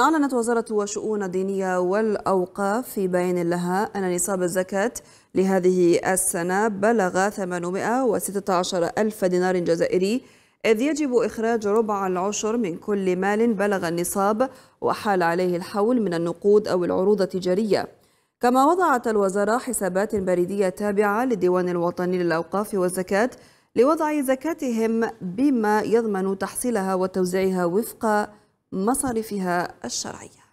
أعلنت وزارة شؤون الدينية والأوقاف في بيان لها أن نصاب الزكاة لهذه السنة بلغ 816 ألف دينار جزائري إذ يجب إخراج ربع العشر من كل مال بلغ النصاب وحال عليه الحول من النقود أو العروض التجارية كما وضعت الوزارة حسابات بريدية تابعة للديوان الوطني للأوقاف والزكاة لوضع زكاتهم بما يضمن تحصيلها وتوزيعها وفق مصارفها الشرعيه